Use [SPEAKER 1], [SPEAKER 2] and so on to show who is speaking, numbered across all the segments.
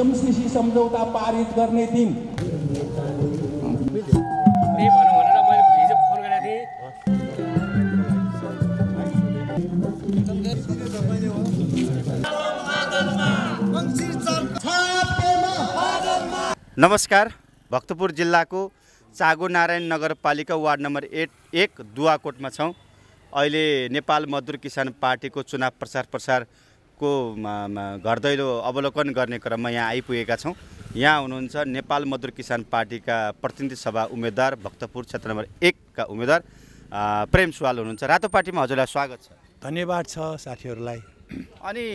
[SPEAKER 1] MCC सम्झौता पारित गर्ने दिन
[SPEAKER 2] नमस्कार भक्तपुर जिल्लाको चागो नारायण नगरपालिका वार्ड नम्बर एट एक दुवाकोटमा छौँ अहिले नेपाल मजदुर किसान पार्टीको चुनाव प्रचार प्रसार को घर दैलो अवलोकन गर्ने क्रममा यहाँ आइपुगेका छौँ यहाँ हुनुहुन्छ नेपाल मजदुर किसान पार्टीका प्रतिनिधि सभा उम्मेद्वार भक्तपुर क्षेत्र नम्बर एकका उम्मेद्वार प्रेम सुवाल हुनुहुन्छ रातो पार्टीमा हजुरलाई स्वागत छ
[SPEAKER 1] धन्यवाद छ साथीहरूलाई
[SPEAKER 2] अनि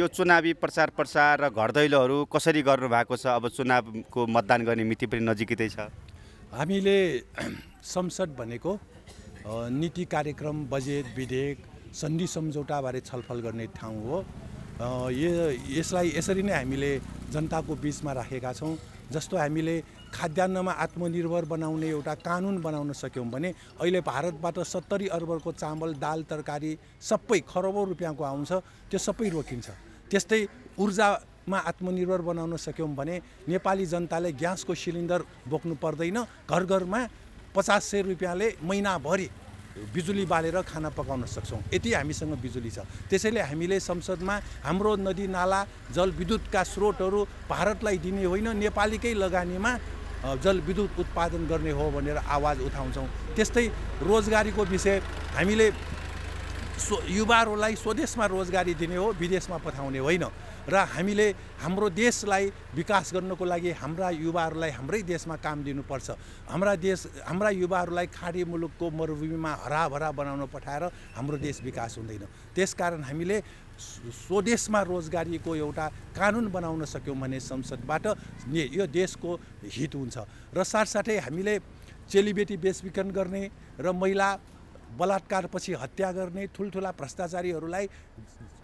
[SPEAKER 2] यो चुनावी प्रचार प्रसार र घर दैलोहरू कसरी गर्नुभएको छ अब चुनावको मतदान गर्ने मिति पनि नजिकै छ
[SPEAKER 1] हामीले संसद भनेको नीति कार्यक्रम बजेट विधेयक सन्धि सम्झौताबारे छलफल गर्ने ठाउँ हो यसलाई यसरी नै हामीले जनताको बिचमा राखेका छौँ जस्तो हामीले खाद्यान्नमा आत्मनिर्भर बनाउने एउटा कानुन बनाउन सक्यौँ भने अहिले भारतबाट सत्तरी अर्बको चामल दाल तरकारी सबै खरबौँ रुपियाँको आउँछ त्यो सबै रोकिन्छ त्यस्तै ऊर्जामा आत्मनिर्भर बनाउन सक्यौँ भने नेपाली जनताले ग्यासको सिलिन्डर बोक्नु पर्दैन घर घरमा पचास सय रुपियाँले महिनाभरि बिजुली बालेर खाना पकाउन सक्छौँ यति हामीसँग बिजुली छ त्यसैले हामीले संसदमा हाम्रो नदी नाला जलविद्युतका स्रोतहरू भारतलाई दिने होइन नेपालीकै लगानीमा जलविद्युत उत्पादन गर्ने हो भनेर आवाज उठाउँछौँ त्यस्तै रोजगारीको विषय हामीले स्व युवाहरूलाई स्वदेशमा रोजगारी दिने हो विदेशमा पठाउने होइन र हामीले हाम्रो देशलाई विकास गर्नको लागि हाम्रा युवाहरूलाई हाम्रै देशमा काम दिनुपर्छ हाम्रा देश हाम्रा युवाहरूलाई खाडी मुलुकको मरुभूमिमा हराभरा बनाउन पठाएर हाम्रो देश विकास हुँदैन त्यसकारण हामीले स्वदेशमा रोजगारीको एउटा कानुन बनाउन सक्यौँ भने संसदबाट यो देशको हित हुन्छ र साथसाथै हामीले चेलीबेटी बेचबिखन गर्ने र महिला बलात्कारपछि हत्या गर्ने ठुल्ठुला भ्रष्टाचारीहरूलाई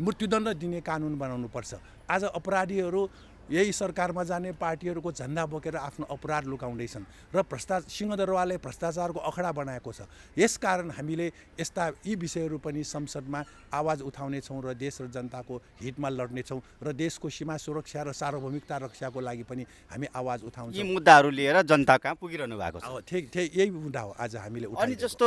[SPEAKER 1] मृत्युदण्ड दिने कानुन बनाउनुपर्छ आज अपराधीहरू यही सरकारमा जाने पार्टीहरूको झन्डा बोकेर आफ्नो अपराध लुकाउँदैछन् र भ्रष्टा सिंहदरवालले भ्रष्टाचारको अखडा बनाएको छ यसकारण हामीले यस्ता यी विषयहरू पनि संसदमा आवाज उठाउनेछौँ र देश र जनताको हितमा लड्नेछौँ र देशको सीमा सुरक्षा र सार्वभौमिकता रक्षाको लागि पनि हामी आवाज उठाउँछौँ यी मुद्दाहरू
[SPEAKER 2] लिएर जनता कहाँ पुगिरहनु भएको छ ठिक ठिक
[SPEAKER 1] यही मुद्दा हो आज हामीले
[SPEAKER 2] अनि जस्तो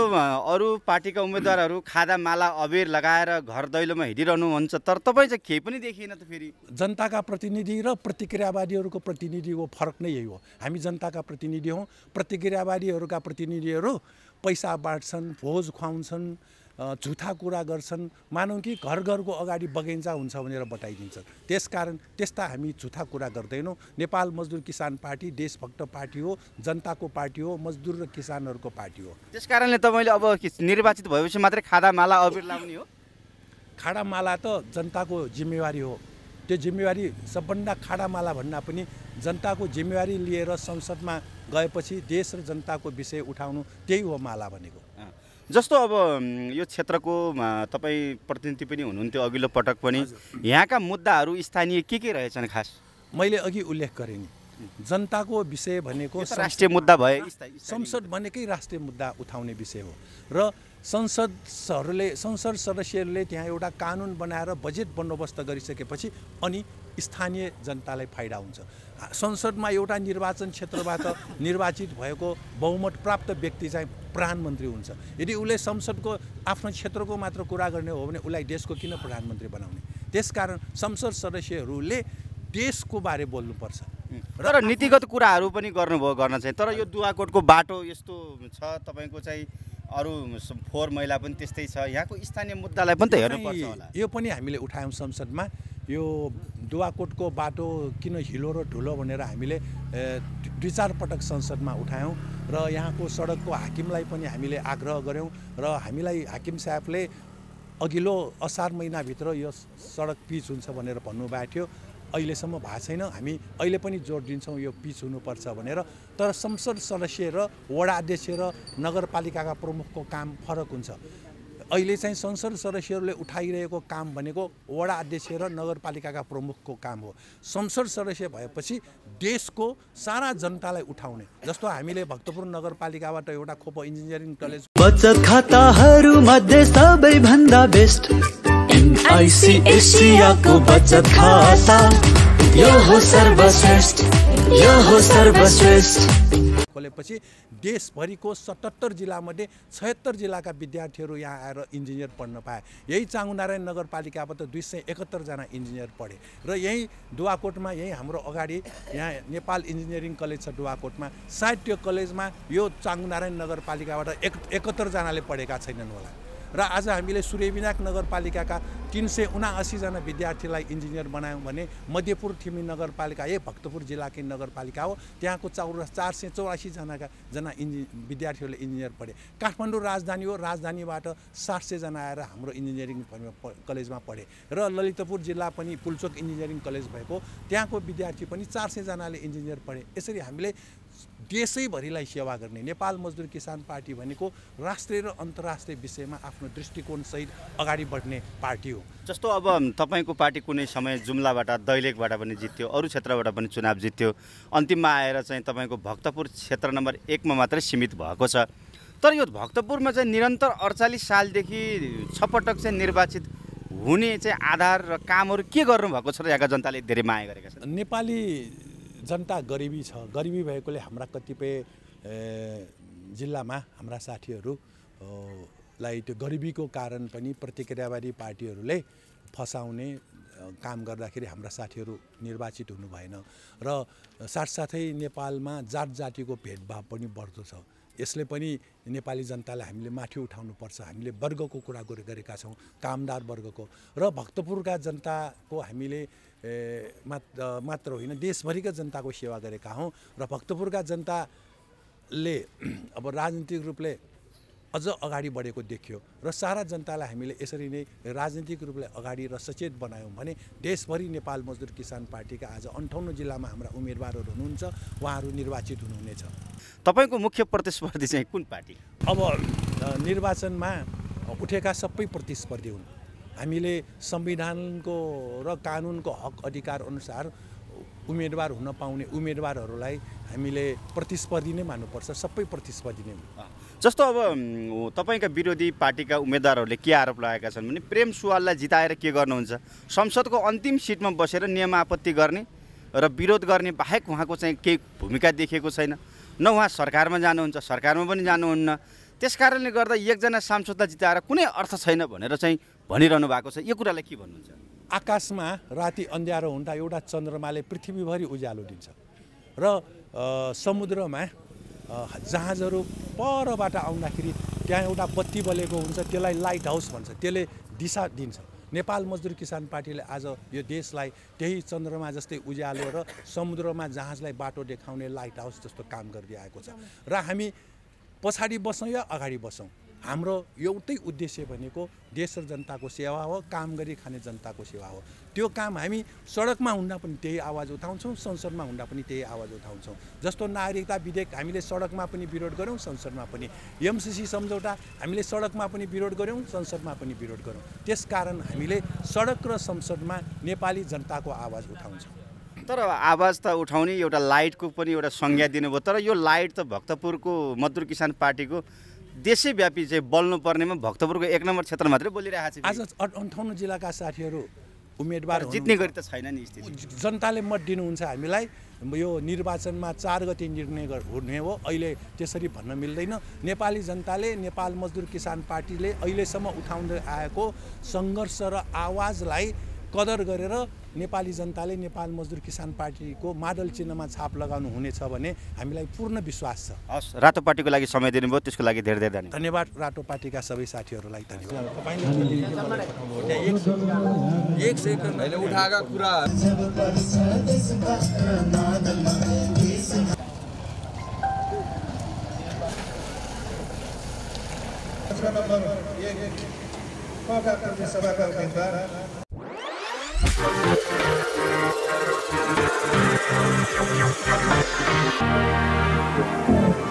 [SPEAKER 2] अरू पार्टीका उम्मेदवारहरू खादा माला अबेर लगाएर घर दैलोमा हिँडिरहनुहुन्छ तर तपाईँ चाहिँ केही पनि देखिएन त फेरि
[SPEAKER 1] जनताका प्रतिनिधि र प्रतिक्रियावादीहरूको हो फरक नै यही हो हामी जनताका प्रतिनिधि हौँ प्रतिक्रियावादीहरूका प्रतिनिधिहरू पैसा बाँड्छन् भोज खुवाउँछन् झुथा कुरा गर्छन् मानौँ कि घर घरको अगाडि बगैँचा हुन्छ भनेर बताइदिन्छन् कारण त्यस्ता हामी झुथा कुरा गर्दैनौँ नेपाल मजदुर किसान पार्टी देशभक्त पार्टी हो जनताको पार्टी हो मजदुर र किसानहरूको पार्टी हो त्यस कारणले
[SPEAKER 2] तपाईँले अब निर्वाचित भएपछि मात्रै
[SPEAKER 1] खादामाला अबिर लाउने हो खाडामाला त जनताको जिम्मेवारी हो त्यो जिम्मेवारी सबभन्दा खाडामाला भन्दा पनि जनताको जिम्मेवारी लिएर संसदमा गएपछि देश र जनताको विषय उठाउनु त्यही हो माला भनेको
[SPEAKER 2] जस्तो अब यो क्षेत्रको तपाईँ प्रतिनिधि पनि हुनुहुन्थ्यो अघिल्लो पटक पनि यहाँका मुद्दाहरू स्थानीय के के रहेछन् खास
[SPEAKER 1] मैले अघि उल्लेख गरेँ नि जनताको विषय भनेको राष्ट्रिय मुद्दा भए संसद भनेकै राष्ट्रिय मुद्दा उठाउने विषय हो र संसदहरूले संसद सदस्यहरूले त्यहाँ एउटा कानुन बनाएर बजेट बन्दोबस्त गरिसकेपछि अनि स्थानीय जनतालाई फाइदा हुन्छ संसदमा एउटा निर्वाचन क्षेत्रबाट निर्वाचित भएको बहुमत प्राप्त व्यक्ति चाहिँ प्रधानमन्त्री हुन्छ यदि उसले संसदको आफ्नो क्षेत्रको मात्र कुरा गर्ने हो भने उसलाई देशको किन प्रधानमन्त्री बनाउने त्यसकारण संसद सदस्यहरूले देशको बारे बोल्नुपर्छ तर नीतिगत कुराहरू पनि गर्नुभयो गर्न चाहिँ तर यो दुवाकोटको बाटो यस्तो
[SPEAKER 2] छ तपाईँको चाहिँ अरू फोहोर मैला पनि त्यस्तै छ यहाँको स्थानीय मुद्दालाई पनि त पर्छ होला
[SPEAKER 1] यो पनि हामीले उठायौँ संसदमा यो दुवाकोटको बाटो किन हिलो र ढुलो भनेर हामीले दुई चार पटक संसदमा उठायौँ र यहाँको सडकको हाकिमलाई पनि हामीले आग्रह गऱ्यौँ र हामीलाई हाकिम साहबले अघिल्लो असार महिनाभित्र यो सडक पिच हुन्छ भनेर भन्नुभएको थियो अहिलेसम्म भएको छैन हामी अहिले पनि जोड दिन्छौँ यो पिच हुनुपर्छ भनेर तर संसद सदस्य र वडा अध्यक्ष र नगरपालिकाका प्रमुखको काम फरक हुन्छ अहिले चाहिँ संसद सदस्यहरूले उठाइरहेको काम भनेको वडा अध्यक्ष र नगरपालिकाका प्रमुखको काम हो संसद सदस्य भएपछि देशको सारा जनतालाई उठाउने जस्तो हामीले भक्तपुर नगरपालिकाबाट एउटा खोप इन्जिनियरिङ कलेज
[SPEAKER 2] बचत खाताहरू मध्ये सबैभन्दा बेस्ट एनआइसिएसिआको बचत खाता यो हो सर्वश्रेष्ठ
[SPEAKER 1] यो हो सर्वश्रेष्ठ खोलेपछि देशभरिको सतहत्तर जिल्लामध्ये छयत्तर जिल्लाका विद्यार्थीहरू यहाँ आएर इन्जिनियर पढ्न पाए यही चामुनारायण नगरपालिकाबाट दुई सय एकहत्तरजना इन्जिनियर पढे र यहीँ दुवाकोटमा यहीँ हाम्रो अगाडि यहाँ नेपाल इन्जिनियरिङ कलेज छ दुवाकोटमा सायद त्यो कलेजमा यो चाङ्गुनारायण नगरपालिकाबाट एक एकहत्तरजनाले पढेका छैनन् होला र आज हामीले सूर्यविनायक नगरपालिकाका तिन सय उनासीजना विद्यार्थीलाई इन्जिनियर बनायौँ भने मध्यपुर थिमी नगरपालिका ए भक्तपुर जिल्लाकै नगरपालिका हो त्यहाँको चौर चार सय चौरासीजनाका जना इन्जि विद्यार्थीहरूले इन्जिनियर पढे काठमाडौँ राजधानी हो राजधानीबाट सात सयजना आएर हाम्रो इन्जिनियरिङ कलेजमा पढे र ललितपुर जिल्ला पनि पुलचोक इन्जिनियरिङ कलेज भएको त्यहाँको विद्यार्थी पनि चार सयजनाले इन्जिनियर पढे यसरी हामीले देशैभरिलाई सेवा गर्ने नेपाल मजदुर किसान पार्टी भनेको राष्ट्रिय र अन्तर्राष्ट्रिय विषयमा आफ्नो दृष्टिकोणसहित अगाडि बढ्ने पार्टी हो
[SPEAKER 2] जस्तो अब तपाईँको पार्टी कुनै समय जुम्लाबाट दैलेखबाट पनि जित्यो अरू क्षेत्रबाट पनि चुनाव जित्यो अन्तिममा आएर चाहिँ तपाईँको भक्तपुर क्षेत्र नम्बर एकमा मात्रै सीमित भएको छ तर यो भक्तपुरमा चाहिँ निरन्तर अडचालिस सालदेखि छ पटक चाहिँ निर्वाचित हुने चाहिँ आधार र कामहरू के गर्नुभएको छ र यहाँका जनताले धेरै माया गरेका
[SPEAKER 1] छन् नेपाली जनता गरिबी छ गरिबी भएकोले हाम्रा कतिपय जिल्लामा हाम्रा साथीहरू त्यो गरिबीको कारण पनि प्रतिक्रियावादी पार्टीहरूले फसाउने काम गर्दाखेरि हाम्रा साथीहरू निर्वाचित हुनु भएन र साथसाथै नेपालमा जात जातिको भेदभाव पनि बढ्दो छ यसले पनि नेपाली जनतालाई हामीले माथि उठाउनुपर्छ हामीले वर्गको कुरा गरेका छौँ कामदार वर्गको र भक्तपुरका जनताको हामीले मात्र मात्र होइन देशभरिका जनताको सेवा गरेका हौँ र भक्तपुरका जनताले अब राजनीतिक रूपले अझ अगाडि बढेको देखियो र सारा जनतालाई हामीले यसरी नै राजनीतिक रूपले अगाडि र सचेत बनायौँ भने देशभरि नेपाल मजदुर किसान पार्टीका आज अन्ठाउन्न जिल्लामा हाम्रा उम्मेदवारहरू हुनुहुन्छ उहाँहरू निर्वाचित हुनुहुनेछ तपाईँको मुख्य प्रतिस्पर्धी चाहिँ कुन पार्टी अब निर्वाचनमा उठेका सबै प्रतिस्पर्धी हुन् हामीले संविधानको र कानुनको हक अधिकार अनुसार उम्मेदवार हुन पाउने उम्मेदवारहरूलाई हामीले प्रतिस्पर्धी नै मान्नुपर्छ सबै प्रतिस्पर्धी नै
[SPEAKER 2] जस्तो अब तपाईँका विरोधी पार्टीका उम्मेदवारहरूले के आरोप लगाएका छन् भने प्रेम सुवाललाई जिताएर के गर्नुहुन्छ संसदको अन्तिम सिटमा बसेर नियम आपत्ति गर्ने र विरोध गर्ने बाहेक उहाँको चाहिँ केही भूमिका देखिएको छैन न उहाँ सरकारमा जानुहुन्छ सरकारमा पनि जानुहुन्न त्यस कारणले गर्दा एकजना सांसदलाई जिताएर कुनै अर्थ छैन भनेर चाहिँ भनिरहनु भएको छ
[SPEAKER 1] यो कुरालाई के भन्नुहुन्छ आकाशमा राति अन्ध्यारो हुँदा एउटा चन्द्रमाले पृथ्वीभरि उज्यालो दिन्छ र समुद्रमा जहाजहरू परबाट आउँदाखेरि त्यहाँ एउटा बत्ती बलेको हुन्छ त्यसलाई लाइट हाउस भन्छ त्यसले दिशा दिन्छ नेपाल मजदुर किसान पार्टीले आज यो देशलाई त्यही चन्द्रमा जस्तै उज्यालो र समुद्रमा जहाजलाई बाटो देखाउने लाइट हाउस जस्तो काम गरिदिएको छ र हामी पछाडि बसौँ या अगाडि बसौँ हाम्रो एउटै उद्देश्य भनेको देश र जनताको सेवा हो काम गरी खाने जनताको सेवा हो त्यो काम हामी सडकमा हुँदा पनि त्यही आवाज उठाउँछौँ संसदमा हुँदा पनि त्यही आवाज उठाउँछौँ जस्तो नागरिकता विधेयक हामीले सडकमा पनि विरोध गऱ्यौँ संसदमा पनि एमसिसी सम्झौता हामीले सडकमा पनि विरोध गऱ्यौँ संसदमा पनि विरोध गऱ्यौँ त्यसकारण हामीले सडक र संसदमा नेपाली जनताको आवाज उठाउँछौँ
[SPEAKER 2] तर आवाज त उठाउने एउटा लाइटको पनि एउटा संज्ञा दिनुभयो तर यो लाइट त भक्तपुरको मधुर किसान पार्टीको देशैव्यापी चाहिँ बोल्नुपर्नेमा भक्तपुरको एक नम्बर क्षेत्र मात्रै
[SPEAKER 1] बोलिरहेको छ आज अन्ठाउन्न जिल्लाका साथीहरू उम्मेदवार जित्ने गरी त छैन नि जनताले मत दिनुहुन्छ हामीलाई यो निर्वाचनमा चार गति निर्णय हुने हो अहिले त्यसरी भन्न मिल्दैन नेपाली जनताले नेपाल मजदुर किसान पार्टीले अहिलेसम्म उठाउँदै आएको सङ्घर्ष र आवाजलाई कदर गरेर नेपाली जनताले नेपाल मजदुर किसान पार्टीको मादल चिन्हमा छाप लगाउनु हुनेछ भने हामीलाई पूर्ण विश्वास छ हस् रातो
[SPEAKER 2] पार्टीको लागि समय दिनुभयो त्यसको लागि धेरै धेरै धन्यवाद
[SPEAKER 1] धन्यवाद रातो पार्टीका सबै साथीहरूलाई धन्यवाद नम्बर एक सभाका
[SPEAKER 2] उम्मेदवार Thank you.